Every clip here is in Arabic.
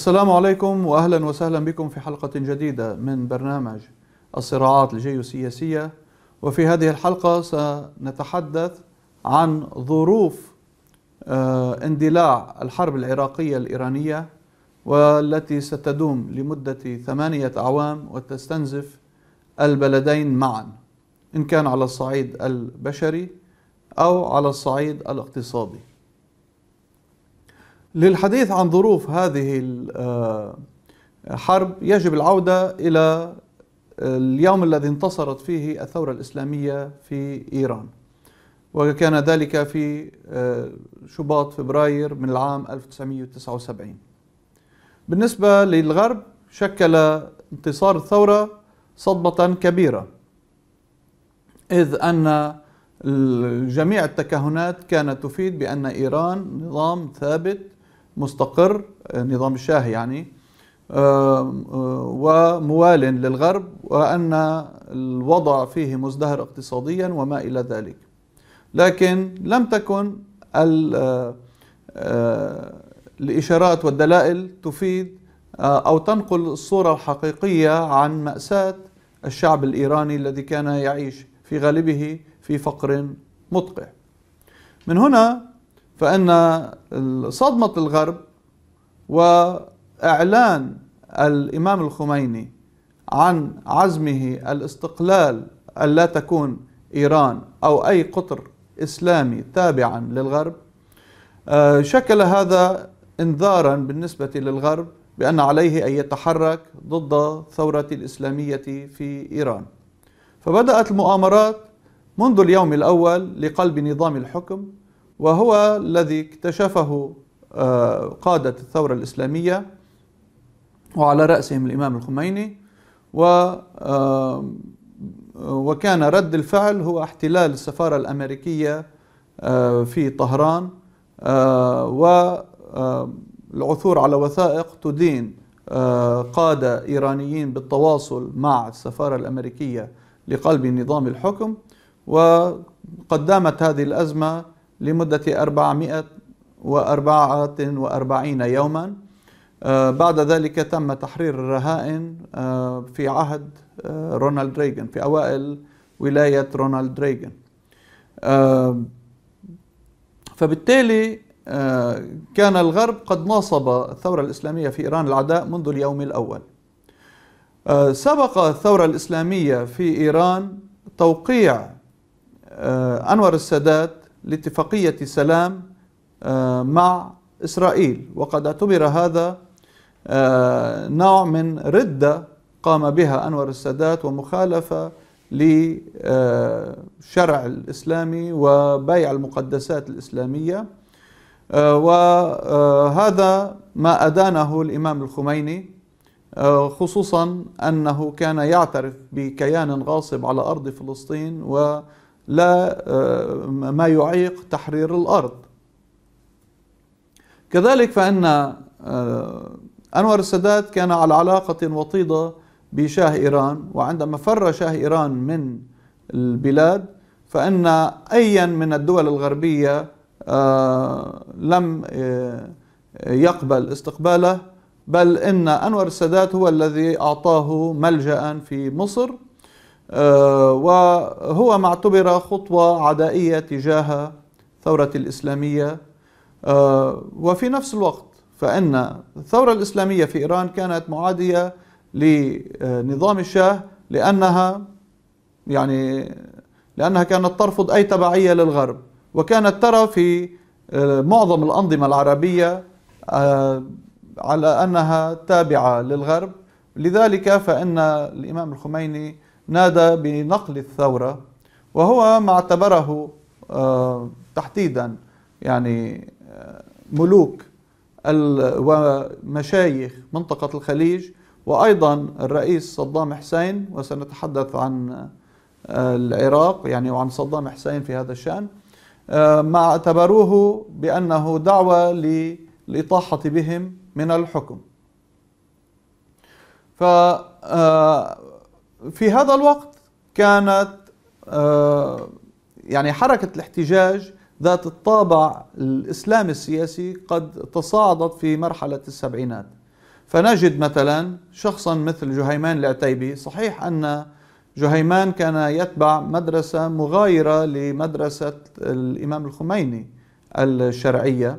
السلام عليكم واهلا وسهلا بكم في حلقه جديده من برنامج الصراعات الجيوسياسيه وفي هذه الحلقه سنتحدث عن ظروف آه، اندلاع الحرب العراقيه الايرانيه والتي ستدوم لمده ثمانيه اعوام وتستنزف البلدين معا ان كان على الصعيد البشري او على الصعيد الاقتصادي للحديث عن ظروف هذه الحرب آه، يجب العودة إلى اليوم الذي انتصرت فيه الثورة الإسلامية في إيران وكان ذلك في آه، شباط فبراير من العام 1979 بالنسبة للغرب شكل انتصار الثورة صدمة كبيرة إذ أن جميع التكهنات كانت تفيد بأن إيران نظام ثابت مستقر آه، نظام الشاه يعني آه، آه، وموال للغرب وأن الوضع فيه مزدهر اقتصاديا وما إلى ذلك لكن لم تكن الإشارات والدلائل تفيد أو تنقل الصورة الحقيقية عن مأساة الشعب الإيراني الذي كان يعيش في غالبه في فقر مدقع من هنا فأن صدمة الغرب وإعلان الإمام الخميني عن عزمه الاستقلال ألا تكون إيران أو أي قطر إسلامي تابعا للغرب آه، شكل هذا انذارا بالنسبة للغرب بأن عليه أن يتحرك ضد الثورة الإسلامية في إيران فبدأت المؤامرات منذ اليوم الأول لقلب نظام الحكم وهو الذي اكتشفه آه، قادة الثورة الإسلامية وعلى رأسهم الإمام الخميني و وكان رد الفعل هو احتلال السفارة الأمريكية آه، في طهران آه، والعثور على وثائق تدين قادة إيرانيين بالتواصل مع السفارة الأمريكية لقلب نظام الحكم وقد هذه الأزمة لمدة 444 يوما آه، بعد ذلك تم تحرير الرهائن آه، في عهد آه، رونالد ريغن في أوائل ولاية رونالد ريغن فبالتالي كان الغرب قد ناصب الثورة الإسلامية في إيران العداء منذ اليوم الأول سبق الثورة الإسلامية في إيران توقيع أنور السادات لاتفاقية سلام آه، مع إسرائيل وقد اعتبر هذا آه، نوع من ردة قام بها أنور السادات ومخالفة لشرع آه، الإسلامي وبيع المقدسات الإسلامية وهذا ما أدانه الإمام الخميني خصوصا أنه كان يعترف بكيان غاصب على أرض فلسطين و لا آه، ما يعيق تحرير الارض كذلك فان آه، انور السادات كان على علاقه وطيده بشاه ايران وعندما فر شاه ايران من البلاد فان ايا من الدول الغربيه آه، لم يقبل استقباله بل ان انور السادات هو الذي اعطاه ملجا في مصر آه، وهو ما اعتبر خطوة عدائية تجاه ثورة الإسلامية آه، وفي نفس الوقت فإن الثورة الإسلامية في إيران كانت معادية لنظام الشاه لأنها يعني لأنها كانت ترفض أي تبعية للغرب وكانت ترى في آه، معظم الأنظمة العربية على أنها تابعة للغرب لذلك فإن الإمام الخميني نادى بنقل الثورة وهو ما اعتبره آه، تحديدا يعني آه، ملوك ومشايخ منطقة الخليج وأيضا الرئيس صدام حسين وسنتحدث عن آه، العراق يعني وعن صدام حسين في هذا الشأن ما اعتبروه بأنه دعوة للإطاحة بهم من الحكم ف في هذا الوقت كانت آه، يعني حركة الاحتجاج ذات الطابع الإسلامي السياسي قد تصاعدت في مرحلة السبعينات فنجد مثلا شخصا مثل جهيمان العتيبي صحيح أن جهيمان كان يتبع مدرسة مغايرة لمدرسة الإمام الخميني الشرعية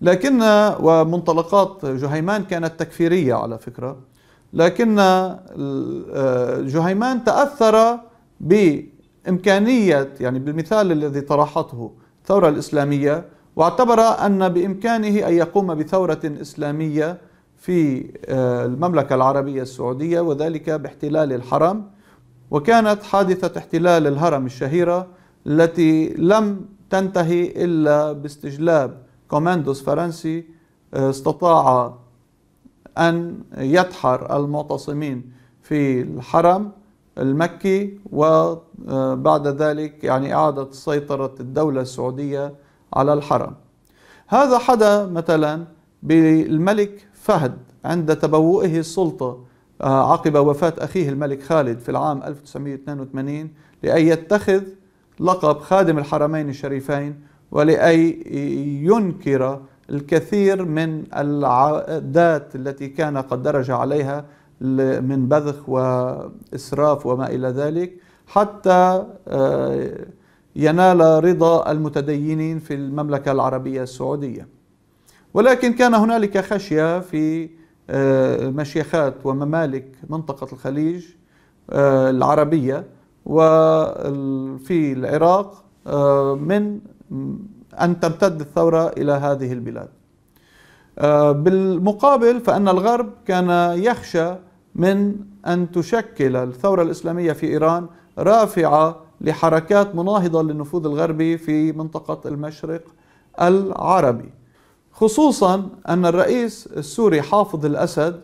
لكن ومنطلقات جهيمان كانت تكفيرية على فكرة لكن آه، جهيمان تأثر بإمكانية يعني بالمثال الذي طرحته الثورة الإسلامية واعتبر أن بإمكانه أن يقوم بثورة إسلامية في آه، المملكة العربية السعودية وذلك باحتلال الحرم وكانت حادثة احتلال الهرم الشهيرة التي لم تنتهي إلا باستجلاب كوماندوس فرنسي آه، استطاع أن يدحر المعتصمين في الحرم المكي وبعد آه، ذلك يعني إعادة سيطرة الدولة السعودية على الحرم هذا حدا مثلا بالملك فهد عند تبوئه السلطة آه، عقب وفاة أخيه الملك خالد في العام 1982 لأن يتخذ لقب خادم الحرمين الشريفين ولأي ينكر الكثير من العادات التي كان قد درج عليها من بذخ وإسراف وما إلى ذلك حتى آه، ينال رضا المتدينين في المملكة العربية السعودية ولكن كان هنالك خشية في آه، مشيخات وممالك منطقة الخليج آه، العربية وفي العراق من أن تمتد الثورة إلى هذه البلاد آه، بالمقابل فأن الغرب كان يخشى من أن تشكل الثورة الإسلامية في إيران رافعة لحركات مناهضة للنفوذ الغربي في منطقة المشرق العربي خصوصا أن الرئيس السوري حافظ الأسد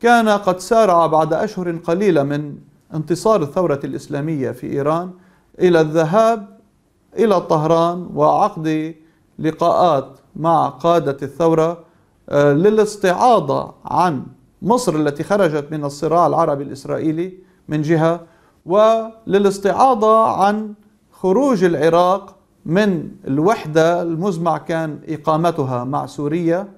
كان قد سارع بعد أشهر قليلة من انتصار الثورة الإسلامية في إيران إلى الذهاب إلى طهران وعقد لقاءات مع قادة الثورة آه، للاستعاضة عن مصر التي خرجت من الصراع العربي الإسرائيلي من جهة وللاستعاضة عن خروج العراق من الوحدة المزمع كان إقامتها مع سوريا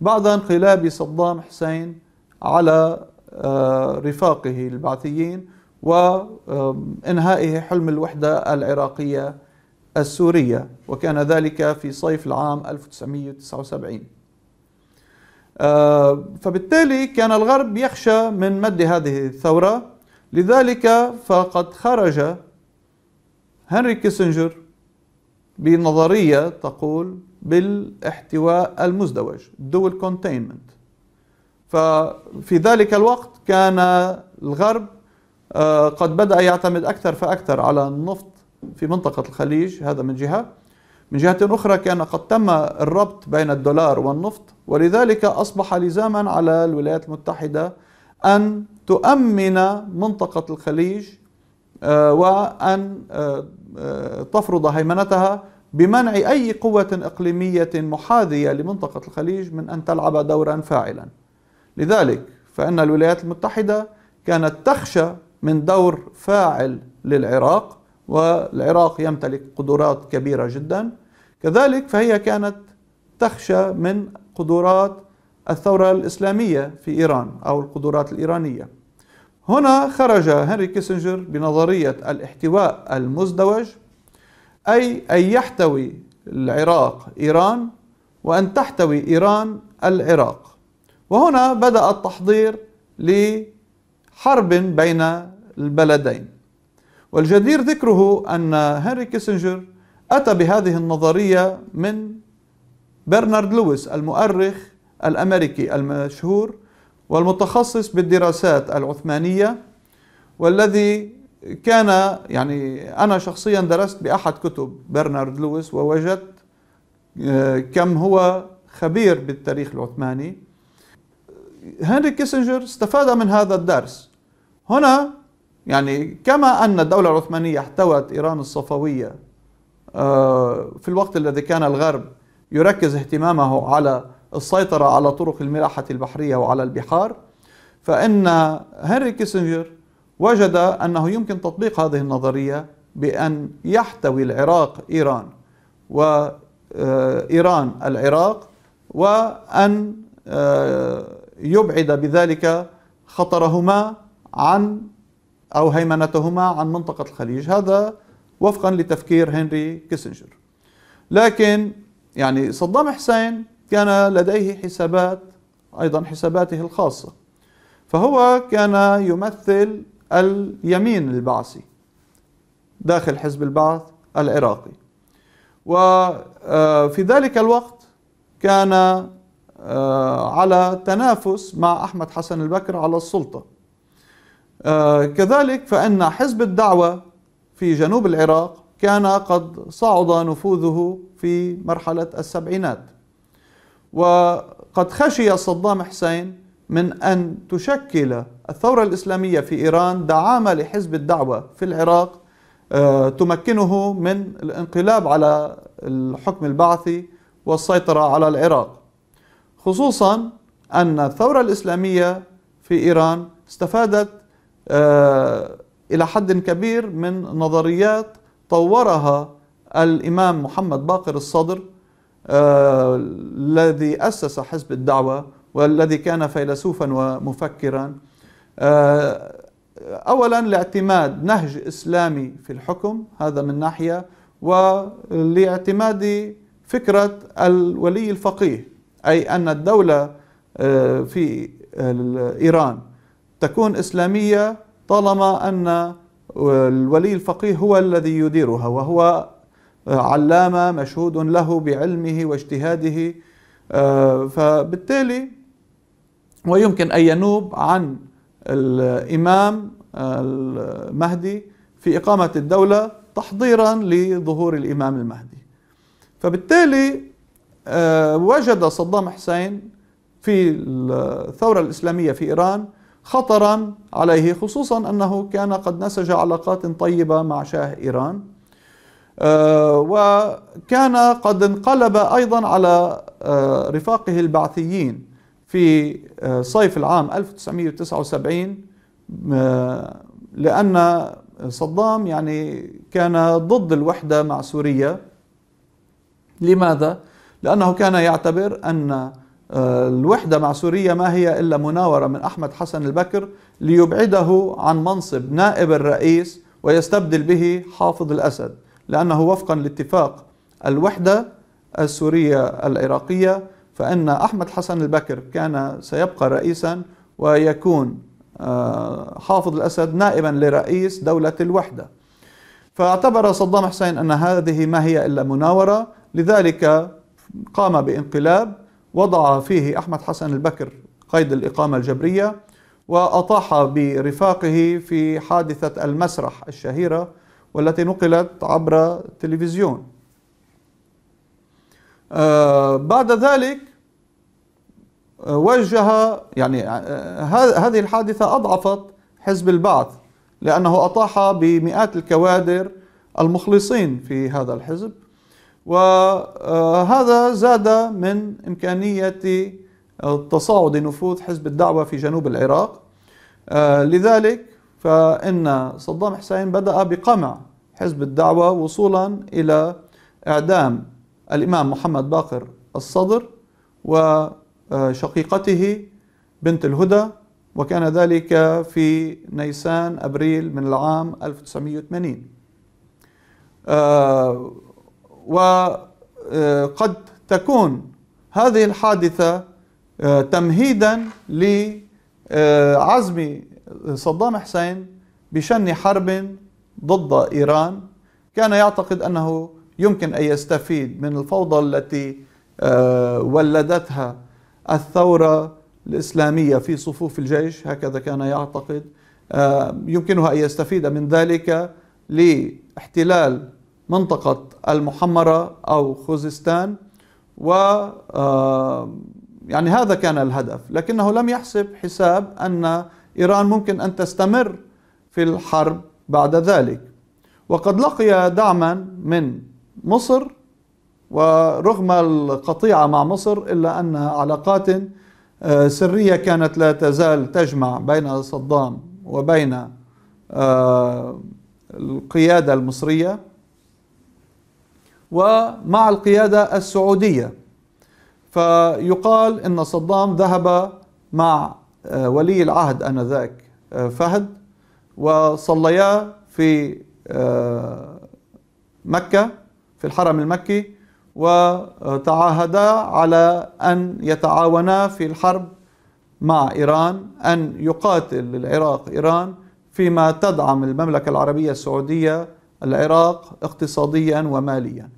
بعد انقلاب صدام حسين على آه، رفاقه البعثيين وانهائه حلم الوحدة العراقية السورية وكان ذلك في صيف العام 1979 آه، فبالتالي كان الغرب يخشى من مد هذه الثورة لذلك فقد خرج هنري كيسنجر بنظرية تقول بالاحتواء المزدوج دول كونتينمنت ففي ذلك الوقت كان الغرب آه، قد بدأ يعتمد أكثر فأكثر على النفط في منطقة الخليج هذا من جهة من جهة أخرى كان قد تم الربط بين الدولار والنفط ولذلك أصبح لزاما على الولايات المتحدة أن تؤمن منطقة الخليج آه، وأن آه، آه، تفرض هيمنتها بمنع أي قوة إقليمية محاذية لمنطقة الخليج من أن تلعب دورا فاعلا لذلك فإن الولايات المتحدة كانت تخشى من دور فاعل للعراق والعراق يمتلك قدرات كبيرة جدا كذلك فهي كانت تخشى من قدرات الثورة الإسلامية في إيران أو القدرات الإيرانية هنا خرج هنري كيسنجر بنظرية الاحتواء المزدوج أي أن يحتوي العراق إيران وأن تحتوي إيران العراق وهنا بدأ التحضير لحرب بين البلدين والجدير ذكره أن هنري كيسنجر أتى بهذه النظرية من برنارد لويس المؤرخ الأمريكي المشهور والمتخصص بالدراسات العثمانية والذي كان يعني أنا شخصيا درست بأحد كتب برنارد لويس ووجدت آه، كم هو خبير بالتاريخ العثماني هنري كيسنجر استفاد من هذا الدرس هنا يعني كما أن الدولة العثمانية احتوت إيران الصفوية آه، في الوقت الذي كان الغرب يركز اهتمامه على السيطرة على طرق الملاحة البحرية وعلى البحار فإن هنري كيسنجر وجد أنه يمكن تطبيق هذه النظرية بأن يحتوي العراق إيران وإيران آه، العراق وأن آه، يبعد بذلك خطرهما عن أو هيمنتهما عن منطقة الخليج هذا وفقا لتفكير هنري كيسنجر لكن يعني صدام حسين كان لديه حسابات أيضا حساباته الخاصة فهو كان يمثل اليمين البعثي داخل حزب البعث العراقي وفي ذلك الوقت كان آه، على تنافس مع أحمد حسن البكر على السلطة آه، كذلك فإن حزب الدعوة في جنوب العراق كان قد صعد نفوذه في مرحلة السبعينات وقد خشي صدام حسين من أن تشكل الثورة الإسلامية في إيران دعامة لحزب الدعوة في العراق آه، تمكنه من الانقلاب على الحكم البعثي والسيطرة على العراق خصوصا أن الثورة الإسلامية في إيران استفادت آه، إلى حد كبير من نظريات طورها الإمام محمد باقر الصدر آه، الذي أسس حزب الدعوة والذي كان فيلسوفا ومفكرا آه، أولا لاعتماد نهج إسلامي في الحكم هذا من ناحية ولاعتماد فكرة الولي الفقيه أي أن الدولة في إيران تكون إسلامية طالما أن الولي الفقيه هو الذي يديرها وهو علامة مشهود له بعلمه واجتهاده آه، فبالتالي ويمكن أن ينوب عن الإمام المهدي في إقامة الدولة تحضيرا لظهور الإمام المهدي فبالتالي آه، وجد صدام حسين في الثورة الإسلامية في إيران خطرا عليه خصوصا أنه كان قد نسج علاقات طيبة مع شاه إيران آه، وكان قد انقلب أيضا على آه، رفاقه البعثيين في آه، صيف العام 1979 لأن صدام يعني كان ضد الوحدة مع سوريا لماذا؟ لأنه كان يعتبر أن آه، الوحدة مع سوريا ما هي إلا مناورة من أحمد حسن البكر ليبعده عن منصب نائب الرئيس ويستبدل به حافظ الأسد لأنه وفقا لاتفاق الوحدة السورية العراقية فإن أحمد حسن البكر كان سيبقى رئيسا ويكون آه، حافظ الأسد نائبا لرئيس دولة الوحدة فاعتبر صدام حسين أن هذه ما هي إلا مناورة لذلك قام بانقلاب وضع فيه أحمد حسن البكر قيد الإقامة الجبرية وأطاح برفاقه في حادثة المسرح الشهيرة والتي نقلت عبر التلفزيون آه، بعد ذلك آه، وجه يعني آه، هذه الحادثة أضعفت حزب البعث لأنه أطاح بمئات الكوادر المخلصين في هذا الحزب وهذا آه، زاد من إمكانية تصاعد نفوذ حزب الدعوة في جنوب العراق آه، لذلك فإن صدام حسين بدأ بقمع حزب الدعوة وصولا إلى إعدام الإمام محمد باقر الصدر وشقيقته آه، بنت الهدى وكان ذلك في نيسان أبريل من العام 1980 وقد تكون هذه الحادثة آه، تمهيدا لعزم صدام حسين بشن حرب ضد إيران كان يعتقد أنه يمكن أن يستفيد من الفوضى التي آه، ولدتها الثورة الإسلامية في صفوف الجيش هكذا كان يعتقد آه، يمكنها أن يستفيد من ذلك لاحتلال منطقة المحمرة أو خوزستان و آه، يعني هذا كان الهدف لكنه لم يحسب حساب أن إيران ممكن أن تستمر في الحرب بعد ذلك وقد لقي دعما من مصر ورغم القطيعة مع مصر إلا أن علاقات آه، سرية كانت لا تزال تجمع بين صدام وبين آه، القيادة المصرية ومع القيادة السعودية فيقال أن صدام ذهب مع آه، ولي العهد آنذاك آه، فهد وصليا في آه، مكة في الحرم المكي وتعاهدا على أن يتعاونا في الحرب مع إيران أن يقاتل العراق إيران فيما تدعم المملكة العربية السعودية العراق اقتصاديا وماليا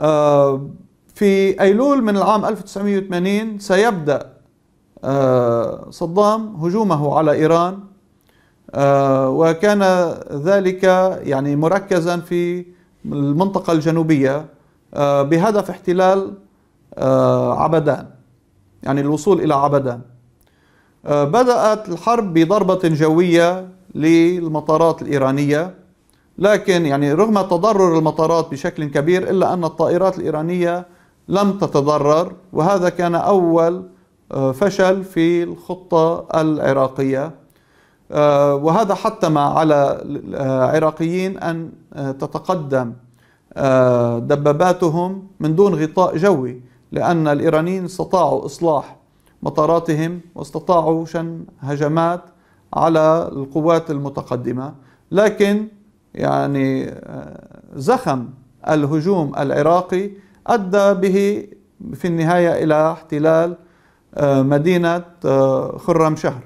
آه، في أيلول من العام 1980 سيبدأ آه، صدام هجومه على إيران آه، وكان ذلك يعني مركزا في المنطقة الجنوبية بهدف احتلال عبدان يعني الوصول إلى عبدان بدأت الحرب بضربة جوية للمطارات الإيرانية لكن يعني رغم تضرر المطارات بشكل كبير إلا أن الطائرات الإيرانية لم تتضرر وهذا كان أول آه، فشل في الخطة العراقية آه، وهذا حتم على العراقيين آه، أن تتقدم دباباتهم من دون غطاء جوي لأن الإيرانيين استطاعوا إصلاح مطاراتهم واستطاعوا شن هجمات على القوات المتقدمة لكن يعني آه، زخم الهجوم العراقي أدى به في النهاية إلى احتلال آه، مدينة آه، خرم شهر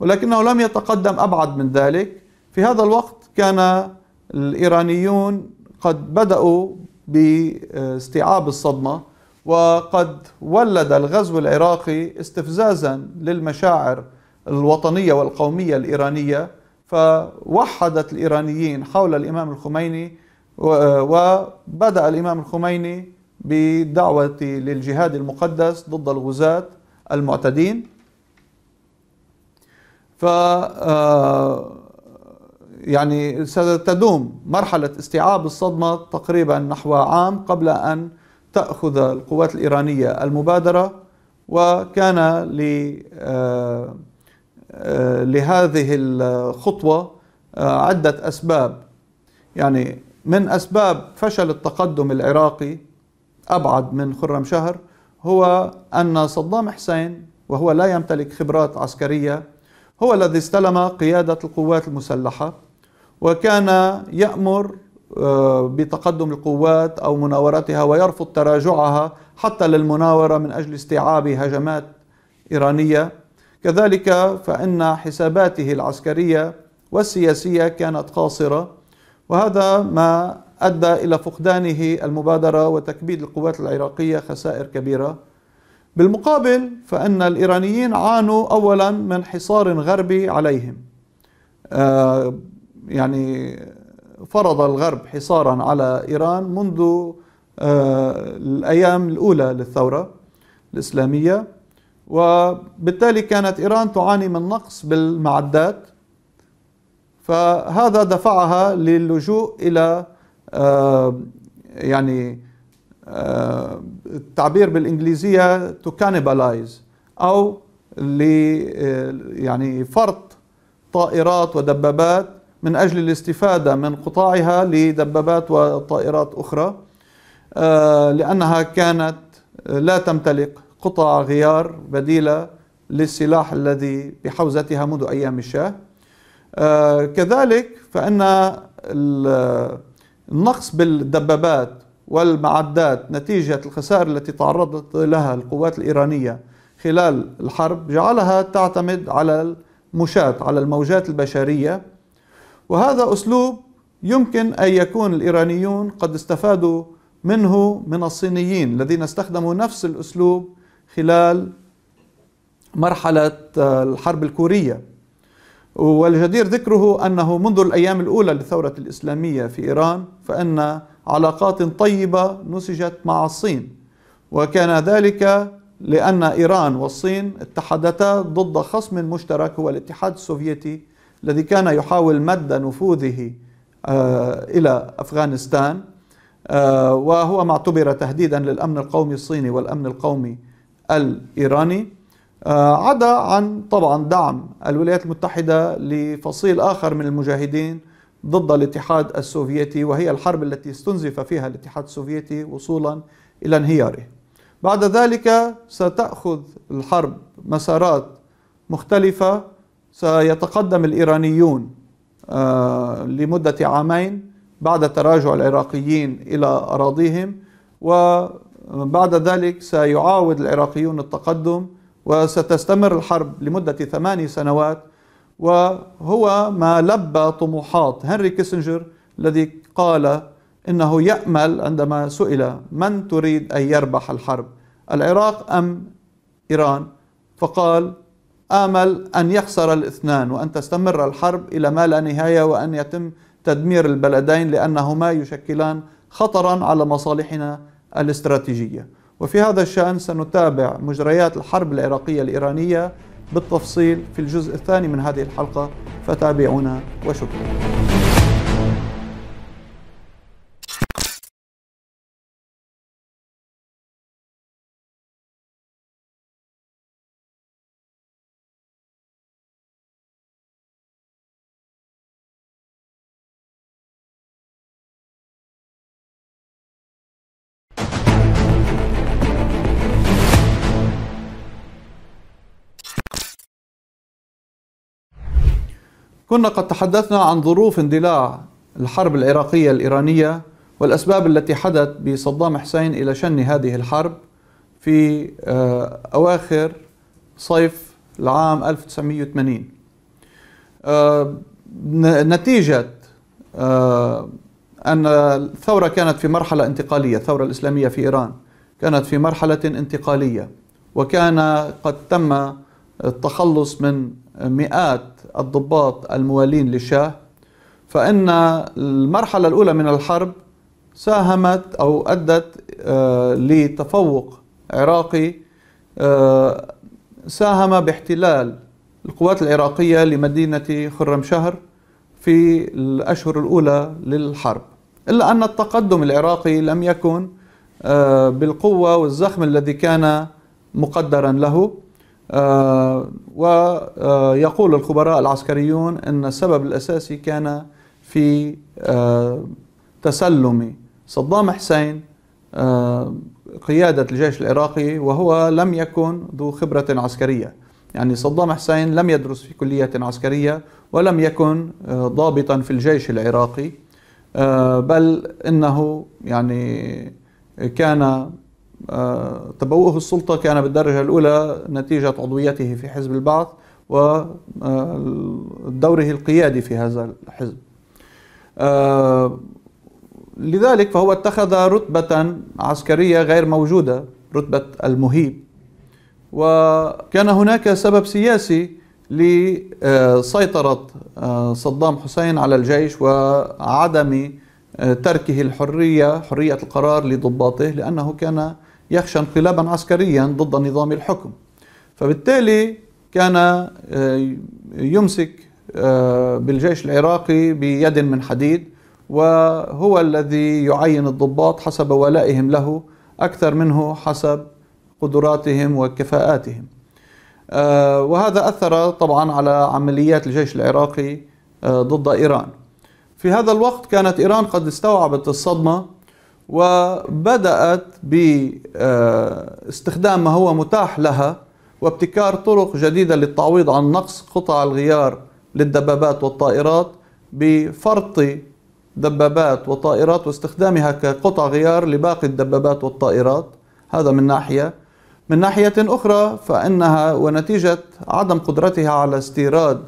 ولكنه لم يتقدم أبعد من ذلك في هذا الوقت كان الإيرانيون قد بدأوا باستيعاب الصدمة وقد ولد الغزو العراقي استفزازا للمشاعر الوطنية والقومية الإيرانية فوحدت الإيرانيين حول الإمام الخميني وبدأ الإمام الخميني بدعوة للجهاد المقدس ضد الغزاة المعتدين ف آه، يعني ستدوم مرحلة استيعاب الصدمة تقريبا نحو عام قبل أن تأخذ القوات الإيرانية المبادرة وكان ل آه، آه، لهذه الخطوة آه، عدة أسباب يعني من أسباب فشل التقدم العراقي أبعد من خرم شهر هو أن صدام حسين وهو لا يمتلك خبرات عسكرية هو الذي استلم قيادة القوات المسلحة وكان يأمر آه، بتقدم القوات أو مناورتها ويرفض تراجعها حتى للمناورة من أجل استيعاب هجمات إيرانية كذلك فإن حساباته العسكرية والسياسية كانت قاصرة وهذا ما أدى إلى فقدانه المبادرة وتكبيد القوات العراقية خسائر كبيرة بالمقابل فإن الإيرانيين عانوا أولا من حصار غربي عليهم آه يعني فرض الغرب حصارا على إيران منذ آه الأيام الأولى للثورة الإسلامية وبالتالي كانت إيران تعاني من نقص بالمعدات فهذا دفعها للجوء إلى آه، يعني آه، التعبير بالإنجليزية to cannibalize أو آه، يعني فرط طائرات ودبابات من أجل الاستفادة من قطاعها لدبابات وطائرات أخرى لأنها كانت لا تمتلك قطع غيار بديلة للسلاح الذي بحوزتها منذ أيام الشاه آه، كذلك فإن النقص بالدبابات والمعدات نتيجة الخسائر التي تعرضت لها القوات الإيرانية خلال الحرب جعلها تعتمد على المشاة على الموجات البشرية وهذا أسلوب يمكن أن يكون الإيرانيون قد استفادوا منه من الصينيين الذين استخدموا نفس الأسلوب خلال مرحلة آه، الحرب الكورية والجدير ذكره أنه منذ الأيام الأولى للثورة الإسلامية في إيران فإن علاقات طيبة نسجت مع الصين وكان ذلك لأن إيران والصين اتحدتا ضد خصم مشترك هو الاتحاد السوفيتي الذي كان يحاول مد نفوذه آه، إلى أفغانستان آه، وهو ما اعتبر تهديدا للأمن القومي الصيني والأمن القومي الإيراني آه، عدا عن طبعا دعم الولايات المتحدة لفصيل آخر من المجاهدين ضد الاتحاد السوفيتي وهي الحرب التي استنزف فيها الاتحاد السوفيتي وصولا إلى انهياره بعد ذلك ستأخذ الحرب مسارات مختلفة سيتقدم الإيرانيون آه، لمدة عامين بعد تراجع العراقيين إلى أراضيهم و بعد ذلك سيعاود العراقيون التقدم وستستمر الحرب لمدة ثماني سنوات وهو ما لبى طموحات هنري كيسنجر الذي قال إنه يأمل عندما سئل من تريد أن يربح الحرب العراق أم إيران فقال آمل أن يخسر الاثنان وأن تستمر الحرب إلى ما لا نهاية وأن يتم تدمير البلدين لأنهما يشكلان خطرا على مصالحنا الاستراتيجية وفي هذا الشأن سنتابع مجريات الحرب العراقية الإيرانية بالتفصيل في الجزء الثاني من هذه الحلقة فتابعونا وشكرا كنا قد تحدثنا عن ظروف اندلاع الحرب العراقية الإيرانية والأسباب التي حدث بصدام حسين إلى شن هذه الحرب في آه، أواخر صيف العام 1980 آه، نتيجة آه، أن الثورة كانت في مرحلة انتقالية الثورة الإسلامية في إيران كانت في مرحلة انتقالية وكان قد تم التخلص من مئات الضباط الموالين للشاه فإن المرحلة الأولى من الحرب ساهمت أو أدت آه، لتفوق عراقي آه، ساهم باحتلال القوات العراقية لمدينة خرمشهر في الأشهر الأولى للحرب إلا أن التقدم العراقي لم يكن آه، بالقوة والزخم الذي كان مقدرا له آه، ويقول آه، الخبراء العسكريون أن السبب الأساسي كان في آه، تسلم صدام حسين قيادة الجيش العراقي وهو لم يكن ذو خبرة عسكرية يعني صدام حسين لم يدرس في كلية عسكرية ولم يكن ضابطا في الجيش العراقي بل إنه يعني كان آه، تبوؤه السلطة كان بالدرجة الأولى نتيجة عضويته في حزب البعث ودوره آه، القيادي في هذا الحزب آه، لذلك فهو اتخذ رتبة عسكرية غير موجودة رتبة المهيب وكان هناك سبب سياسي لسيطرة صدام حسين على الجيش وعدم تركه الحرية حرية القرار لضباطه لأنه كان يخشى انقلابا عسكريا ضد نظام الحكم فبالتالي كان آه، يمسك آه، بالجيش العراقي بيد من حديد وهو الذي يعين الضباط حسب ولائهم له أكثر منه حسب قدراتهم وكفاءاتهم آه، وهذا أثر طبعا على عمليات الجيش العراقي ضد إيران في هذا الوقت كانت إيران قد استوعبت الصدمة وبدأت باستخدام ما هو متاح لها وابتكار طرق جديدة للتعويض عن نقص قطع الغيار للدبابات والطائرات بفرط دبابات وطائرات واستخدامها كقطع غيار لباقي الدبابات والطائرات هذا من ناحية من ناحية أخرى فإنها ونتيجة عدم قدرتها على استيراد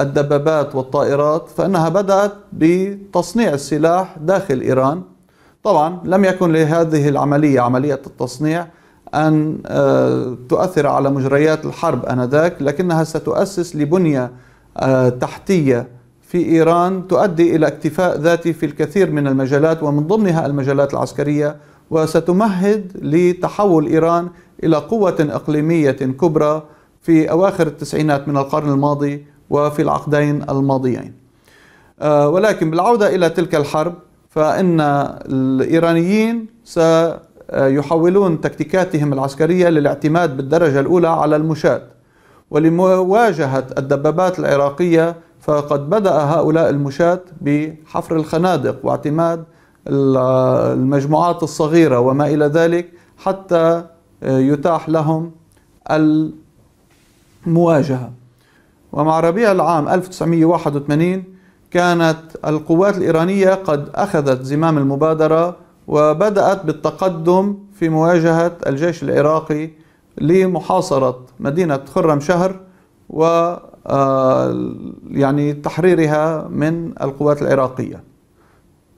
الدبابات والطائرات فإنها بدأت بتصنيع السلاح داخل إيران طبعا لم يكن لهذه العملية عملية التصنيع أن آه، تؤثر على مجريات الحرب آنذاك لكنها ستؤسس لبنية آه، تحتية في إيران تؤدي إلى اكتفاء ذاتي في الكثير من المجالات ومن ضمنها المجالات العسكرية وستمهد لتحول إيران إلى قوة إقليمية كبرى في أواخر التسعينات من القرن الماضي وفي العقدين الماضيين آه، ولكن بالعودة إلى تلك الحرب فإن الإيرانيين سيحولون تكتيكاتهم العسكرية للاعتماد بالدرجة الأولى على المشاة ولمواجهة الدبابات العراقية فقد بدأ هؤلاء المشاة بحفر الخنادق واعتماد المجموعات الصغيرة وما إلى ذلك حتى يتاح لهم المواجهة ومع ربيع العام 1981 كانت القوات الإيرانية قد أخذت زمام المبادرة وبدأت بالتقدم في مواجهة الجيش العراقي لمحاصرة مدينة خرم شهر و آه، يعني تحريرها من القوات العراقية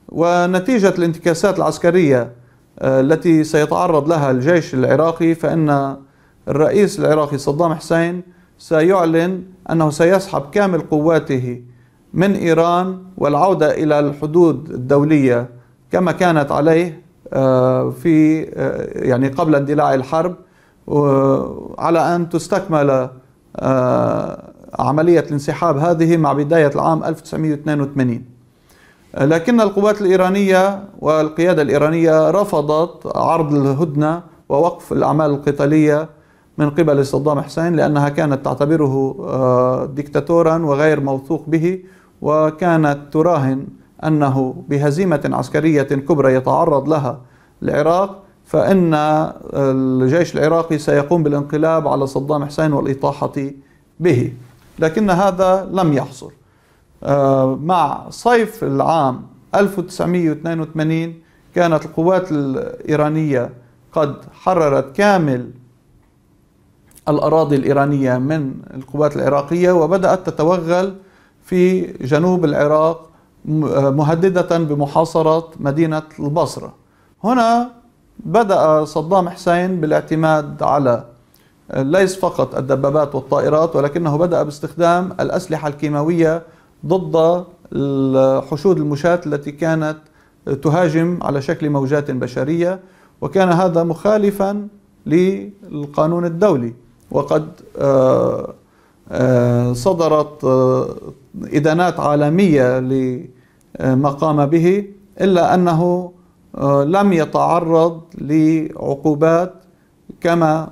ونتيجة الانتكاسات العسكرية آه، التي سيتعرض لها الجيش العراقي فإن الرئيس العراقي صدام حسين سيعلن أنه سيسحب كامل قواته من إيران والعودة إلى الحدود الدولية كما كانت عليه آه، في آه، يعني قبل اندلاع الحرب على أن تستكمل آه، عملية الانسحاب هذه مع بداية العام 1982 لكن القوات الإيرانية والقيادة الإيرانية رفضت عرض الهدنة ووقف الأعمال القتالية من قبل صدام حسين لأنها كانت تعتبره آه، ديكتاتورا وغير موثوق به وكانت تراهن أنه بهزيمة عسكرية كبرى يتعرض لها العراق فإن الجيش العراقي سيقوم بالانقلاب على صدام حسين والإطاحة به لكن هذا لم يحصل آه، مع صيف العام 1982 كانت القوات الإيرانية قد حررت كامل الأراضي الإيرانية من القوات العراقية وبدأت تتوغل في جنوب العراق مهددة بمحاصرة مدينة البصرة هنا بدأ صدام حسين بالاعتماد على ليس فقط الدبابات والطائرات ولكنه بدأ باستخدام الأسلحة الكيماوية ضد الحشود المشاة التي كانت تهاجم على شكل موجات بشرية وكان هذا مخالفا للقانون الدولي وقد آه، آه، صدرت آه، إدانات عالمية لما قام به إلا أنه لم يتعرض لعقوبات كما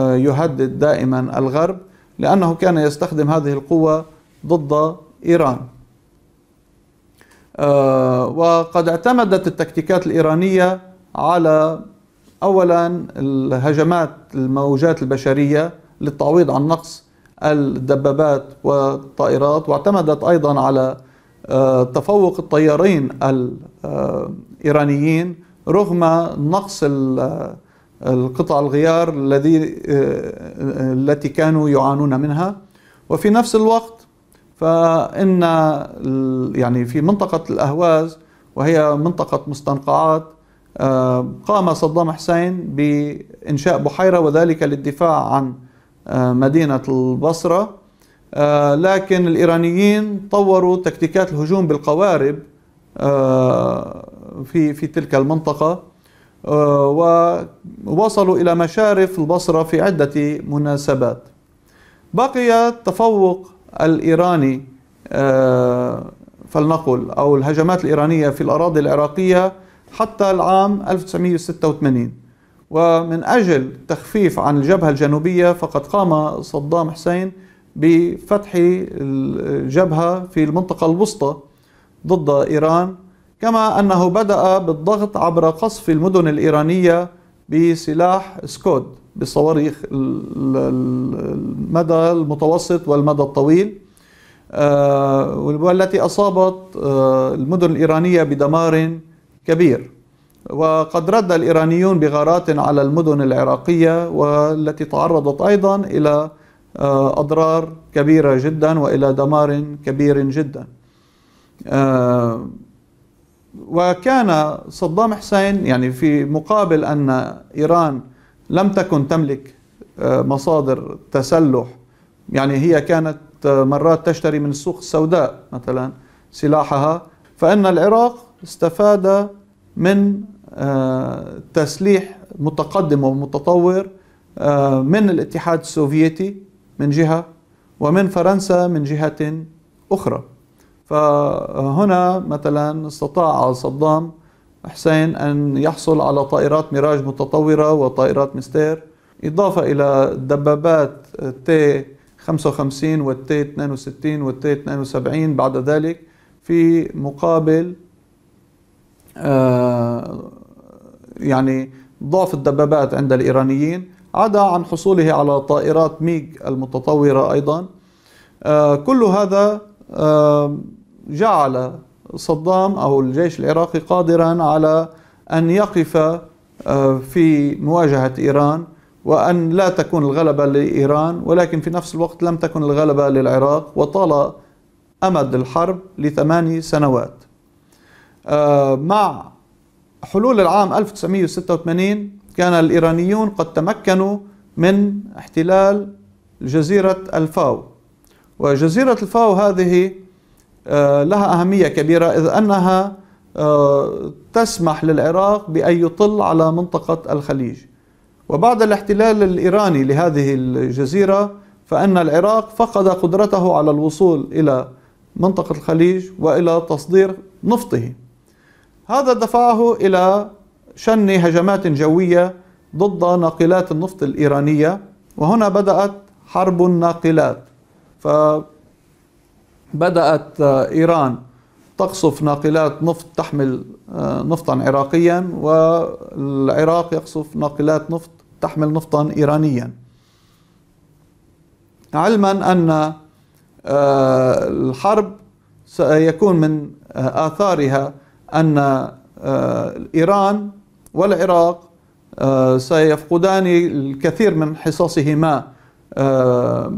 يهدد دائما الغرب لأنه كان يستخدم هذه القوة ضد إيران وقد اعتمدت التكتيكات الإيرانية على اولا الهجمات الموجات البشريه للتعويض عن نقص الدبابات والطائرات واعتمدت ايضا على آه، تفوق الطيارين الايرانيين آه، رغم نقص آه، القطع الغيار الذي التي كانوا يعانون منها وفي نفس الوقت فان يعني في منطقه الاهواز وهي منطقه مستنقعات آه، قام صدام حسين بإنشاء بحيرة وذلك للدفاع عن آه، مدينة البصرة آه، لكن الإيرانيين طوروا تكتيكات الهجوم بالقوارب في في تلك المنطقة ووصلوا إلى مشارف البصرة في عدة مناسبات بقي التفوق الإيراني فلنقل أو الهجمات الإيرانية في الأراضي العراقية حتى العام 1986 ومن أجل تخفيف عن الجبهة الجنوبية فقد قام صدام حسين بفتح الجبهة في المنطقة الوسطى ضد إيران كما أنه بدأ بالضغط عبر قصف المدن الإيرانية بسلاح سكود بالصواريخ المدى المتوسط والمدى الطويل آه، والتي أصابت آه، المدن الإيرانية بدمار كبير وقد رد الإيرانيون بغارات على المدن العراقية والتي تعرضت أيضا إلى آه، أضرار كبيرة جدا وإلى دمار كبير جدا آه، وكان صدام حسين يعني في مقابل أن إيران لم تكن تملك آه، مصادر تسلح يعني هي كانت مرات تشتري من السوق السوداء مثلا سلاحها فإن العراق استفاد من آه، تسليح متقدم ومتطور آه، من الاتحاد السوفيتي من جهة ومن فرنسا من جهة أخرى فهنا مثلا استطاع صدام حسين أن يحصل على طائرات ميراج متطورة وطائرات مستير إضافة إلى دبابات تي 55 والتي 62 والتي 72 بعد ذلك في مقابل آه، يعني ضعف الدبابات عند الإيرانيين عدا عن حصوله على طائرات ميغ المتطورة أيضا آه، كل هذا آه، جعل صدام أو الجيش العراقي قادرا على أن يقف في مواجهة إيران وأن لا تكون الغلبة لإيران ولكن في نفس الوقت لم تكن الغلبة للعراق وطال أمد الحرب لثماني سنوات آه، مع حلول العام 1986 كان الإيرانيون قد تمكنوا من احتلال جزيرة الفاو وجزيرة الفاو هذه آه، لها أهمية كبيرة إذ أنها آه، تسمح للعراق بأن يطل على منطقة الخليج وبعد الاحتلال الإيراني لهذه الجزيرة فأن العراق فقد قدرته على الوصول إلى منطقة الخليج وإلى تصدير نفطه هذا دفعه إلى شن هجمات جوية ضد ناقلات النفط الإيرانية وهنا بدأت حرب الناقلات فبدأت آه، إيران تقصف ناقلات نفط تحمل آه، نفطا عراقيا والعراق يقصف ناقلات نفط تحمل نفطا إيرانيا علما أن آه، الحرب سيكون من آثارها أن آه، إيران والعراق آه، سيفقدان الكثير من حصصهما آه،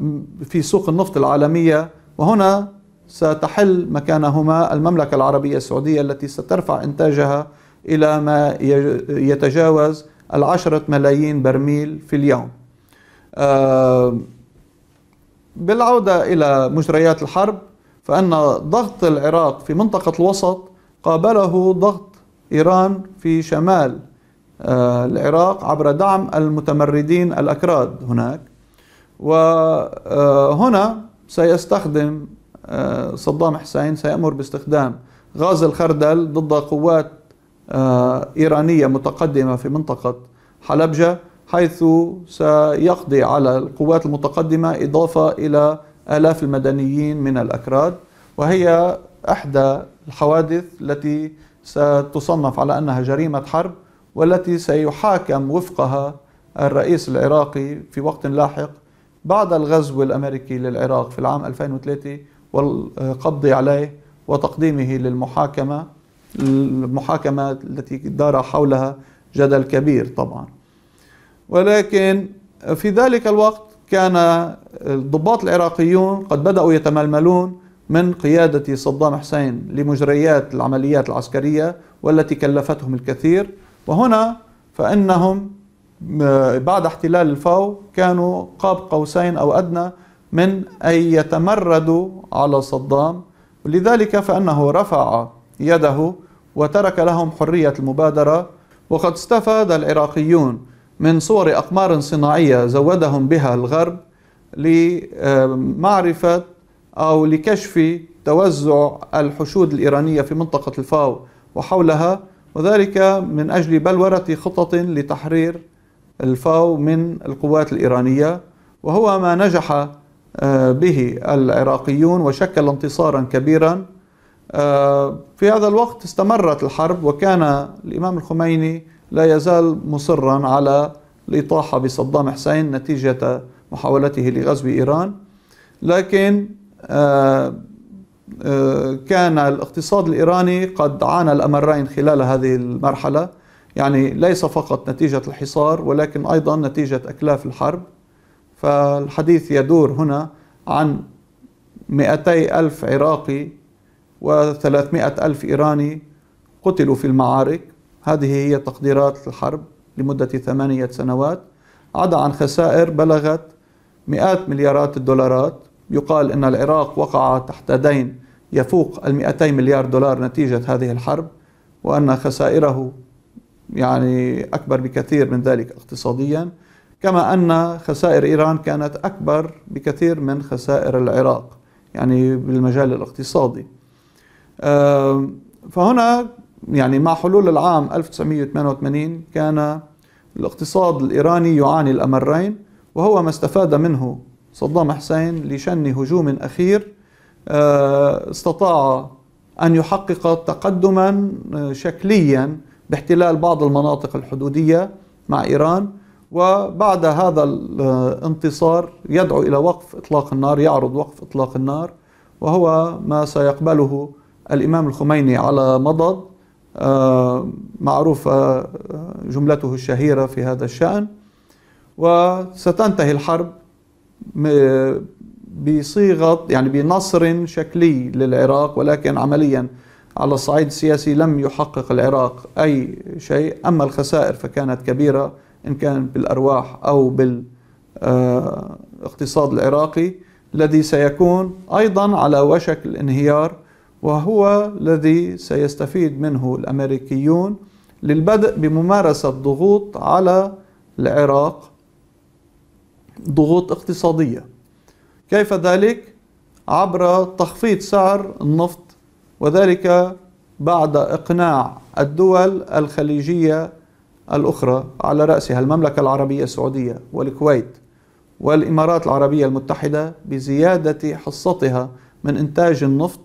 في سوق النفط العالمية وهنا ستحل مكانهما المملكة العربية السعودية التي سترفع إنتاجها إلى ما يتجاوز العشرة ملايين برميل في اليوم بالعودة إلى مجريات الحرب فأن ضغط العراق في منطقة الوسط قابله ضغط إيران في شمال آه، العراق عبر دعم المتمردين الأكراد هناك وهنا آه، سيستخدم آه، صدام حسين سيأمر باستخدام غاز الخردل ضد قوات إيرانية متقدمة في منطقة حلبجة حيث سيقضي على القوات المتقدمة إضافة إلى آلاف المدنيين من الأكراد وهي إحدى الحوادث التي ستصنف على انها جريمه حرب والتي سيحاكم وفقها الرئيس العراقي في وقت لاحق بعد الغزو الامريكي للعراق في العام 2003 والقبض عليه وتقديمه للمحاكمه المحاكمه التي دار حولها جدل كبير طبعا ولكن في ذلك الوقت كان الضباط العراقيون قد بداوا يتململون من قيادة صدام حسين لمجريات العمليات العسكرية والتي كلفتهم الكثير وهنا فإنهم آه، بعد احتلال الفو كانوا قاب قوسين أو أدنى من أن يتمردوا على صدام لذلك فإنه رفع يده وترك لهم حرية المبادرة وقد استفاد العراقيون من صور أقمار صناعية زودهم بها الغرب لمعرفة أو لكشف توزع الحشود الإيرانية في منطقة الفاو وحولها وذلك من أجل بلورة خطط لتحرير الفاو من القوات الإيرانية وهو ما نجح آه، به العراقيون وشكل انتصارا كبيرا آه، في هذا الوقت استمرت الحرب وكان الإمام الخميني لا يزال مصرا على الإطاحة بصدام حسين نتيجة محاولته لغزو إيران لكن آه، آه، كان الاقتصاد الإيراني قد عانى الأمرين خلال هذه المرحلة يعني ليس فقط نتيجة الحصار ولكن أيضا نتيجة أكلاف الحرب فالحديث يدور هنا عن 200 ألف عراقي و300 ألف إيراني قتلوا في المعارك هذه هي تقديرات الحرب لمدة ثمانية سنوات عدا عن خسائر بلغت مئات مليارات الدولارات يقال أن العراق وقع تحت دين يفوق ال 200 مليار دولار نتيجة هذه الحرب وأن خسائره يعني أكبر بكثير من ذلك اقتصاديا كما أن خسائر إيران كانت أكبر بكثير من خسائر العراق يعني بالمجال الاقتصادي فهنا يعني مع حلول العام 1988 كان الاقتصاد الإيراني يعاني الأمرين وهو ما استفاد منه صدام حسين لشن هجوم أخير آه، استطاع أن يحقق تقدما آه، شكليا باحتلال بعض المناطق الحدودية مع إيران وبعد هذا الانتصار آه، يدعو إلى وقف إطلاق النار يعرض وقف إطلاق النار وهو ما سيقبله الإمام الخميني على مضض معروفة جملته الشهيرة في هذا الشأن وستنتهي الحرب بصيغه يعني بنصر شكلي للعراق ولكن عمليا على الصعيد السياسي لم يحقق العراق اي شيء اما الخسائر فكانت كبيره ان كان بالارواح او بالاقتصاد آه، العراقي الذي سيكون ايضا على وشك الانهيار وهو الذي سيستفيد منه الامريكيون للبدء بممارسه ضغوط على العراق ضغوط اقتصادية كيف ذلك؟ عبر تخفيض سعر النفط وذلك بعد إقناع الدول الخليجية الأخرى على رأسها المملكة العربية السعودية والكويت والإمارات العربية المتحدة بزيادة حصتها من إنتاج النفط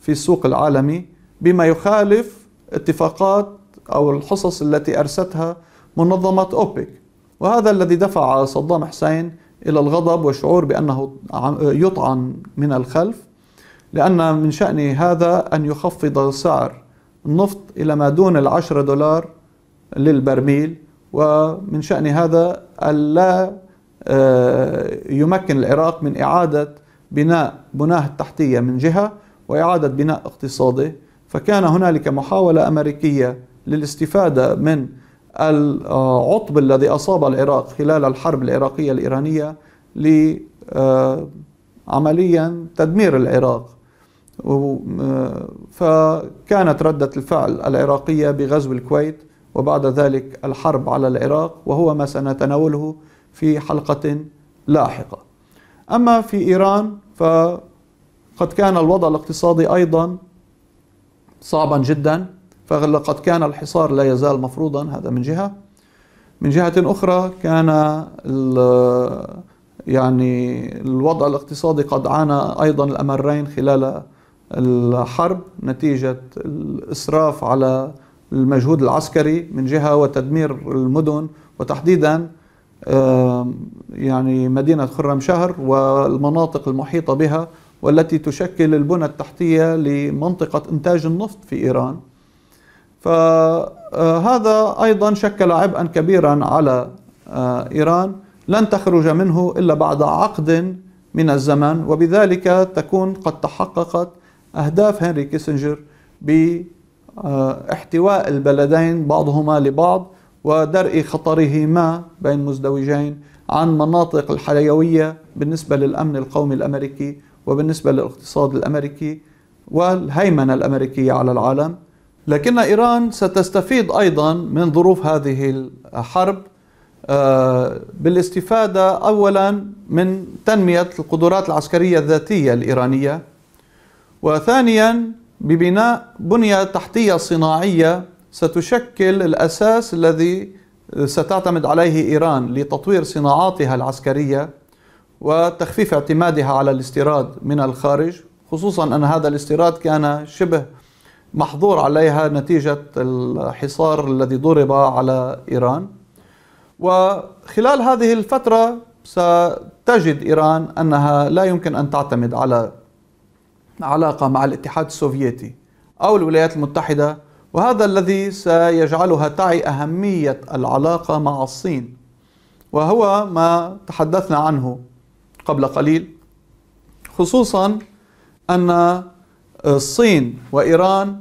في السوق العالمي بما يخالف اتفاقات أو الحصص التي أرستها منظمة أوبك وهذا الذي دفع صدام حسين إلى الغضب والشعور بأنه يطعن من الخلف لأن من شأن هذا أن يخفض سعر النفط إلى ما دون العشرة دولار للبرميل ومن شأن هذا ألا آه، يمكن العراق من إعادة بناء بناه التحتية من جهة وإعادة بناء اقتصاده فكان هنالك محاولة أمريكية للاستفادة من العطب الذي أصاب العراق خلال الحرب العراقية الإيرانية لعمليا آه، تدمير العراق آه، فكانت ردة الفعل العراقية بغزو الكويت وبعد ذلك الحرب على العراق وهو ما سنتناوله في حلقة لاحقة أما في إيران فقد كان الوضع الاقتصادي أيضا صعبا جدا فلقد كان الحصار لا يزال مفروضا هذا من جهة من جهة أخرى كان يعني الوضع الاقتصادي قد عانى أيضا الأمرين خلال الحرب نتيجة الإسراف على المجهود العسكري من جهة وتدمير المدن وتحديدا يعني مدينة خرم شهر والمناطق المحيطة بها والتي تشكل البنى التحتية لمنطقة إنتاج النفط في إيران فهذا أيضا شكل عبئا كبيرا على آه، إيران لن تخرج منه إلا بعد عقد من الزمن وبذلك تكون قد تحققت أهداف هنري كيسنجر باحتواء آه، البلدين بعضهما لبعض ودرء خطرهما بين مزدوجين عن مناطق الحيوية بالنسبة للأمن القومي الأمريكي وبالنسبة للاقتصاد الأمريكي والهيمنة الأمريكية على العالم لكن إيران ستستفيد أيضا من ظروف هذه الحرب آه، بالاستفادة أولا من تنمية القدرات العسكرية الذاتية الإيرانية وثانيا ببناء بنية تحتية صناعية ستشكل الأساس الذي ستعتمد عليه إيران لتطوير صناعاتها العسكرية وتخفيف اعتمادها على الاستيراد من الخارج خصوصا أن هذا الاستيراد كان شبه محظور عليها نتيجة الحصار الذي ضرب على إيران وخلال هذه الفترة ستجد إيران أنها لا يمكن أن تعتمد على علاقة مع الاتحاد السوفيتي أو الولايات المتحدة وهذا الذي سيجعلها تعي أهمية العلاقة مع الصين وهو ما تحدثنا عنه قبل قليل خصوصا أن الصين آه، وإيران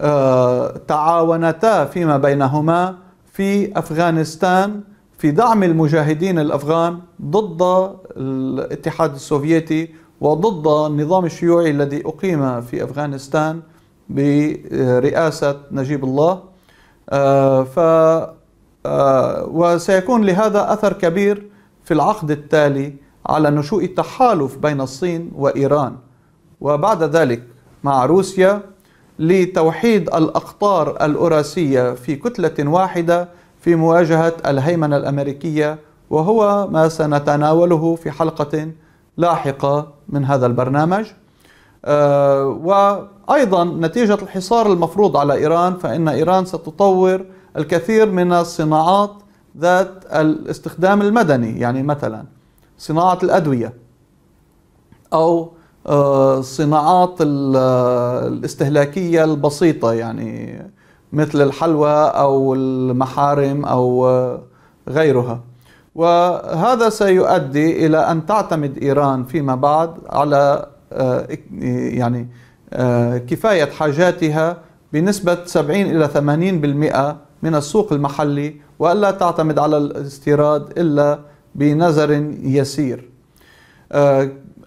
آه، تعاونتا فيما بينهما في أفغانستان في دعم المجاهدين الأفغان ضد الاتحاد السوفيتي وضد النظام الشيوعي الذي أقيم في أفغانستان برئاسة نجيب الله آه، ف وسيكون لهذا أثر كبير في العقد التالي على نشوء التحالف بين الصين وإيران وبعد ذلك مع روسيا لتوحيد الأقطار الأوراسية في كتلة واحدة في مواجهة الهيمنة الأمريكية وهو ما سنتناوله في حلقة لاحقة من هذا البرنامج آه، وأيضا نتيجة الحصار المفروض على إيران فإن إيران ستطور الكثير من الصناعات ذات الاستخدام المدني يعني مثلا صناعة الأدوية أو آه، صناعات آه، الاستهلاكية البسيطة يعني مثل الحلوى أو المحارم أو آه، غيرها وهذا سيؤدي إلى أن تعتمد إيران فيما بعد على يعني كفاية حاجاتها بنسبة 70 إلى 80% من السوق المحلي وألا تعتمد على الاستيراد إلا بنظر يسير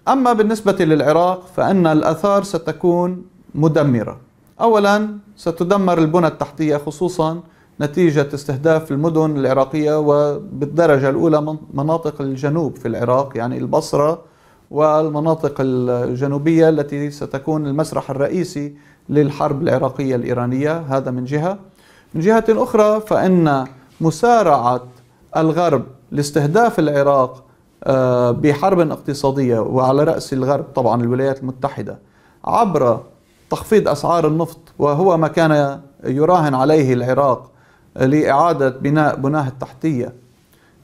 أما بالنسبة للعراق فإن الأثار ستكون مدمرة أولا ستدمر البنى التحتية خصوصا نتيجة استهداف المدن العراقية وبالدرجة الأولى مناطق الجنوب في العراق يعني البصرة والمناطق الجنوبية التي ستكون المسرح الرئيسي للحرب العراقية الإيرانية هذا من جهة من جهة أخرى فإن مسارعة الغرب لاستهداف العراق آه، بحرب اقتصادية وعلى رأس الغرب طبعا الولايات المتحدة عبر تخفيض أسعار النفط وهو ما كان يراهن عليه العراق لإعادة بناء بناه التحتية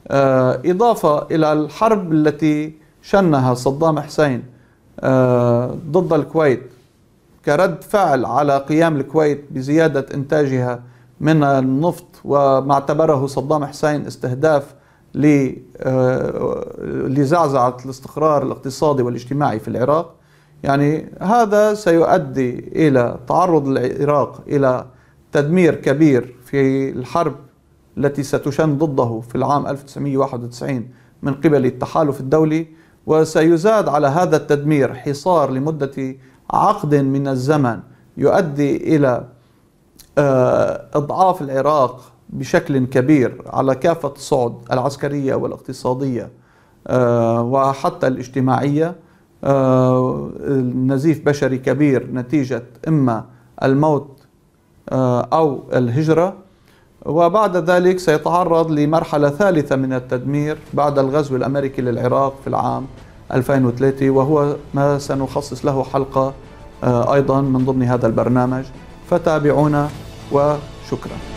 آه، إضافة إلى الحرب التي شنها صدام حسين آه، ضد الكويت كرد فعل على قيام الكويت بزيادة إنتاجها من النفط وما اعتبره صدام حسين استهداف آه، لزعزعة الاستقرار الاقتصادي والاجتماعي في العراق يعني هذا سيؤدي إلى تعرض العراق إلى تدمير كبير في الحرب التي ستشن ضده في العام 1991 من قبل التحالف الدولي وسيزاد على هذا التدمير حصار لمدة عقد من الزمن يؤدي إلى آه، إضعاف العراق بشكل كبير على كافة الصعد العسكرية والاقتصادية آه، وحتى الاجتماعية آه، نزيف بشري كبير نتيجة إما الموت آه، أو الهجرة وبعد ذلك سيتعرض لمرحلة ثالثة من التدمير بعد الغزو الأمريكي للعراق في العام 2003 وهو ما سنخصص له حلقة أيضا من ضمن هذا البرنامج فتابعونا وشكراً